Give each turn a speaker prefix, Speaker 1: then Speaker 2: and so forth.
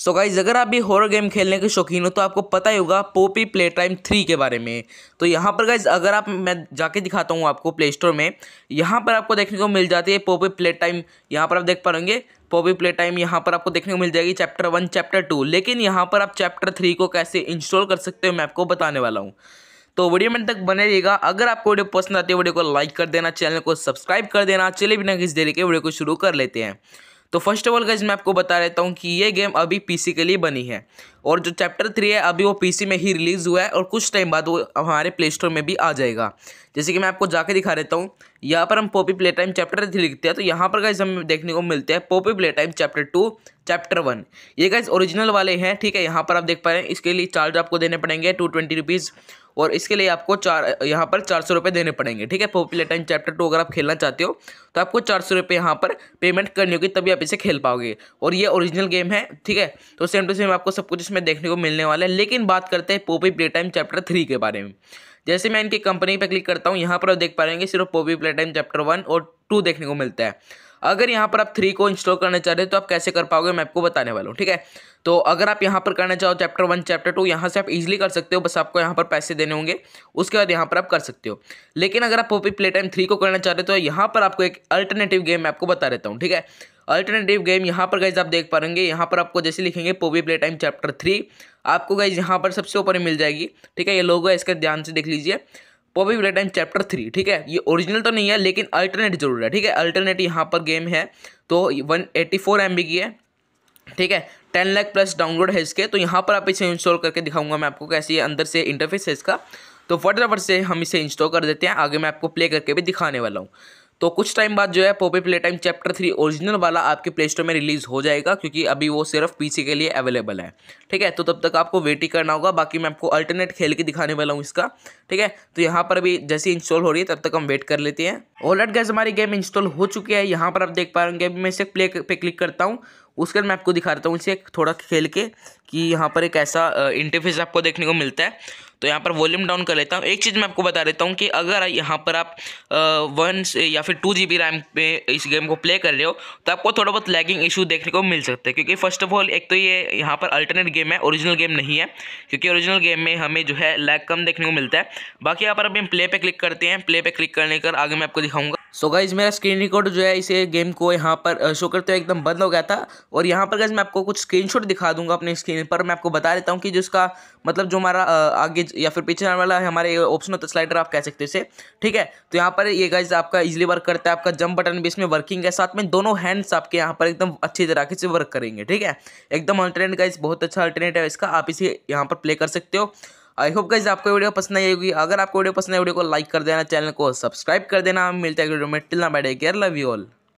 Speaker 1: so guys अगर आप भी हॉरर गेम खेलने के शौकीन हो तो आपको पता ही होगा पोपी प्ले टाइम थ्री के बारे में तो यहाँ पर गाइज अगर आप मैं जाके दिखाता हूँ आपको प्ले स्टोर में यहाँ पर आपको देखने को मिल जाती है पोपी प्ले टाइम यहाँ पर आप देख पाएंगे पोपी प्ले टाइम यहाँ पर आपको देखने को मिल जाएगी चैप्टर वन चैप्टर टू लेकिन यहाँ पर आप चैप्टर थ्री को कैसे इंस्टॉल कर सकते हो मैं आपको बताने वाला हूँ तो वीडियो मेरे तक बने रहिएगा अगर आपको वीडियो पसंद आती है वीडियो को लाइक कर देना चैनल को सब्सक्राइब कर देना चले बिना किसी देरी के वीडियो को शुरू कर लेते हैं तो फर्स्ट ऑफ ऑल गज मैं आपको बता देता हूँ कि ये गेम अभी पीसी के लिए बनी है और जो चैप्टर थ्री है अभी वो पीसी में ही रिलीज़ हुआ है और कुछ टाइम बाद वो हमारे प्ले स्टोर में भी आ जाएगा जैसे कि मैं आपको जाके दिखा देता हूँ यहाँ पर हम Poppy Playtime chapter three लिखते हैं तो यहाँ पर गाइज हमें देखने को मिलते हैं Poppy Playtime chapter two chapter one ये गाइज ओरिजिनल वाले हैं ठीक है यहाँ पर आप देख पा रहे हैं इसके लिए चार्ज आपको देने पड़ेंगे टू ट्वेंटी रुपीज़ और इसके लिए आपको चार यहाँ पर चार सौ रुपये देने पड़ेंगे ठीक है पोपी टाइम चैप्टर टू अगर आप खेलना चाहते हो तो आपको चार सौ रुपये यहाँ पर पेमेंट करनी होगी तभी आप इसे खेल पाओगे और ये ओरिजिनल गेम है ठीक है तो सेम टू सेम आपको सब कुछ इसमें देखने को मिलने वाला है लेकिन बात करते हैं Poppy Playtime chapter three के बारे में जैसे मैं इनकी कंपनी पर क्लिक करता हूँ यहाँ पर आप देख हैं सिर्फ Poppy Playtime chapter one और टू देखने को मिलता है अगर यहाँ पर आप थ्री को इंस्टॉल करना चाह रहे हैं तो आप कैसे कर पाओगे मैं आपको बताने वाला हूँ ठीक है तो अगर आप यहाँ पर करना चाहो चैप्टर वन चैप्टर टू यहाँ से आप इजीली कर सकते हो बस आपको यहाँ पर पैसे देने होंगे उसके बाद यहाँ पर आप कर सकते हो लेकिन अगर आप पोपी प्ले टाइम थ्री को करना चाह रहे हो तो यहाँ पर आपको एक अल्टरनेटिव गेम मैं आपको बता देता हूँ ठीक है अल्टरनेटिव गेम यहाँ पर गाइज आप देख पाएंगे यहाँ पर आपको जैसे लिखेंगे Poppy Playtime chapter three आपको गाइज यहाँ पर सबसे ऊपर मिल जाएगी ठीक है ये लोगो है इसका ध्यान से देख लीजिए Poppy Playtime chapter three ठीक है ये ओरिजिनल तो नहीं है लेकिन अल्टरनेट जरूर है ठीक है अल्टरनेट यहाँ पर गेम है तो one eighty four M B की है ठीक है टेन लाख प्लस डाउनलोड है इसके तो यहाँ पर आप इसे इंस्टॉल करके दिखाऊंगा मैं आपको कैसे ये अंदर से इंटरफेस है इसका तो फटाफट से हम इसे इंस्टॉल कर देते हैं आगे मैं आपको प्ले करके भी दिखाने वाला हूँ तो कुछ टाइम बाद जो है Poppy Playtime chapter three original वाला आपके प्ले स्टोर में रिलीज़ हो जाएगा क्योंकि अभी वो सिर्फ पीसी के लिए अवेलेबल है ठीक है तो तब तक आपको वेट ही करना होगा बाकी मैं आपको अल्टरनेट खेल के दिखाने वाला हूँ इसका ठीक है तो यहाँ पर भी जैसे इंस्टॉल हो रही है तब तक हम वेट कर लेते हैं ओलट गैस हमारी गेम इंस्टॉल हो चुकी है यहाँ पर आप देख पा रहे होंगे मैं इसे प्ले पे क्लिक करता हूँ उसके बाद मैं आपको दिखा देता हूँ इसे थोड़ा खेल के कि यहाँ पर एक ऐसा इंटरफेस आपको देखने को मिलता है तो यहाँ पर वॉल्यूम डाउन कर लेता हूँ एक चीज़ मैं आपको बता देता हूँ कि अगर यहाँ पर आप वन या फिर टू जी बी रैम पे इस गेम को प्ले कर रहे हो तो आपको थोड़ा बहुत लैगिंग इशू देखने को मिल सकता है क्योंकि फर्स्ट ऑफ ऑल एक तो ये यहाँ पर अल्टरनेट गेम है ओरिजिनल गेम नहीं है क्योंकि ओरिजिनल गेम में हमें जो है लैग कम देखने को मिलता है बाकी यहाँ पर अभी हम प्ले पर क्लिक करते हैं प्ले पर क्लिक करने कर आगे मैं आपको दिखाऊंगा सो so गाइज मेरा स्क्रीन रिकॉर्ड जो है इसे गेम को यहाँ पर शो करते हुए एकदम बंद हो गया था और यहाँ पर गाइज मैं आपको कुछ स्क्रीनशॉट दिखा दूंगा अपने स्क्रीन पर मैं आपको बता देता हूँ कि जिसका मतलब जो हमारा आगे या फिर पीछे आने वाला है हमारे ऑप्शन होता है स्लाइडर आप कह सकते इसे ठीक है तो यहाँ पर ये गाइज आपका इजिली वर्क करता है आपका जंप बटन भी इसमें वर्किंग है साथ में दोनों हैंड्स आपके यहाँ पर एकदम अच्छी तरह से वर्क करेंगे ठीक है एकदम अल्टरनेट गाइज बहुत अच्छा अल्टरनेट है इसका आप इसे यहाँ पर प्ले कर सकते हो आई होप गाइज आपको वीडियो पसंद आई होगी अगर आपको वीडियो पसंद है वीडियो को लाइक कर देना चैनल को सब्सक्राइब कर देना मिलते हैं वीडियो में टिल ना बैठे केयर लव यू ऑल